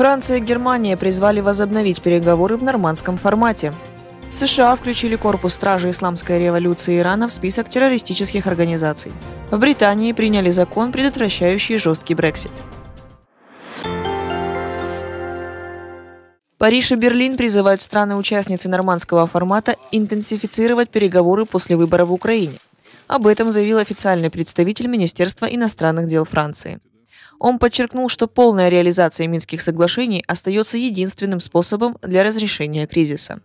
Франция и Германия призвали возобновить переговоры в нормандском формате. США включили корпус стражи исламской революции Ирана в список террористических организаций. В Британии приняли закон, предотвращающий жесткий Брексит. Париж и Берлин призывают страны-участницы нормандского формата интенсифицировать переговоры после выборов в Украине. Об этом заявил официальный представитель Министерства иностранных дел Франции. Он подчеркнул, что полная реализация Минских соглашений остается единственным способом для разрешения кризиса.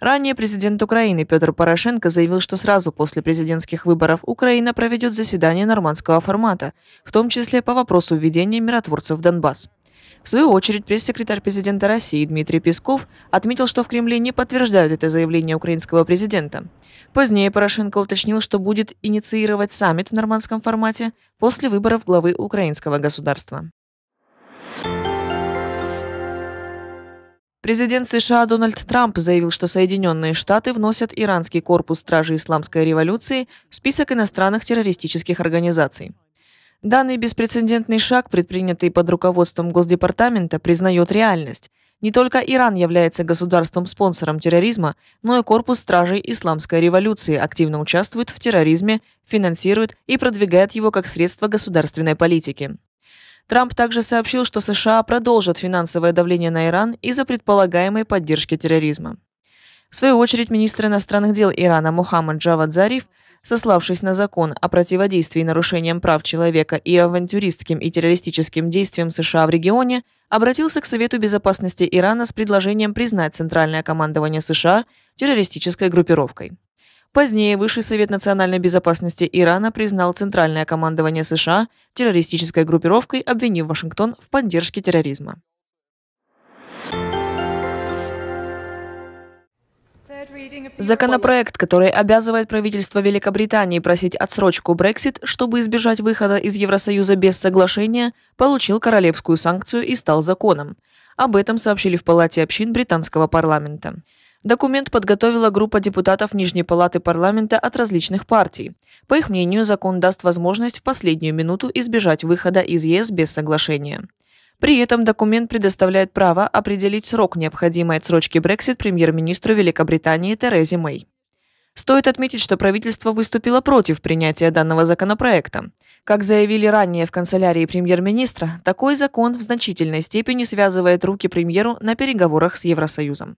Ранее президент Украины Петр Порошенко заявил, что сразу после президентских выборов Украина проведет заседание нормандского формата, в том числе по вопросу введения миротворцев в Донбасс. В свою очередь, пресс-секретарь президента России Дмитрий Песков отметил, что в Кремле не подтверждают это заявление украинского президента. Позднее Порошенко уточнил, что будет инициировать саммит в нормандском формате после выборов главы украинского государства. Президент США Дональд Трамп заявил, что Соединенные Штаты вносят иранский корпус Стражи Исламской революции в список иностранных террористических организаций. Данный беспрецедентный шаг, предпринятый под руководством Госдепартамента, признает реальность. Не только Иран является государством-спонсором терроризма, но и корпус стражей исламской революции активно участвует в терроризме, финансирует и продвигает его как средство государственной политики. Трамп также сообщил, что США продолжат финансовое давление на Иран из-за предполагаемой поддержки терроризма. В свою очередь, министр иностранных дел Ирана Мухаммад Джавад Зариф сославшись на закон о противодействии нарушениям прав человека и авантюристским и террористическим действиям США в регионе, обратился к Совету безопасности Ирана с предложением признать Центральное командование США террористической группировкой. Позднее Высший совет национальной безопасности Ирана признал Центральное командование США террористической группировкой, обвинив Вашингтон в поддержке терроризма. Законопроект, который обязывает правительство Великобритании просить отсрочку Брексит, чтобы избежать выхода из Евросоюза без соглашения, получил королевскую санкцию и стал законом. Об этом сообщили в Палате общин британского парламента. Документ подготовила группа депутатов Нижней палаты парламента от различных партий. По их мнению, закон даст возможность в последнюю минуту избежать выхода из ЕС без соглашения. При этом документ предоставляет право определить срок необходимой отсрочки Брексит премьер-министру Великобритании Терезе Мэй. Стоит отметить, что правительство выступило против принятия данного законопроекта. Как заявили ранее в канцелярии премьер-министра, такой закон в значительной степени связывает руки премьеру на переговорах с Евросоюзом.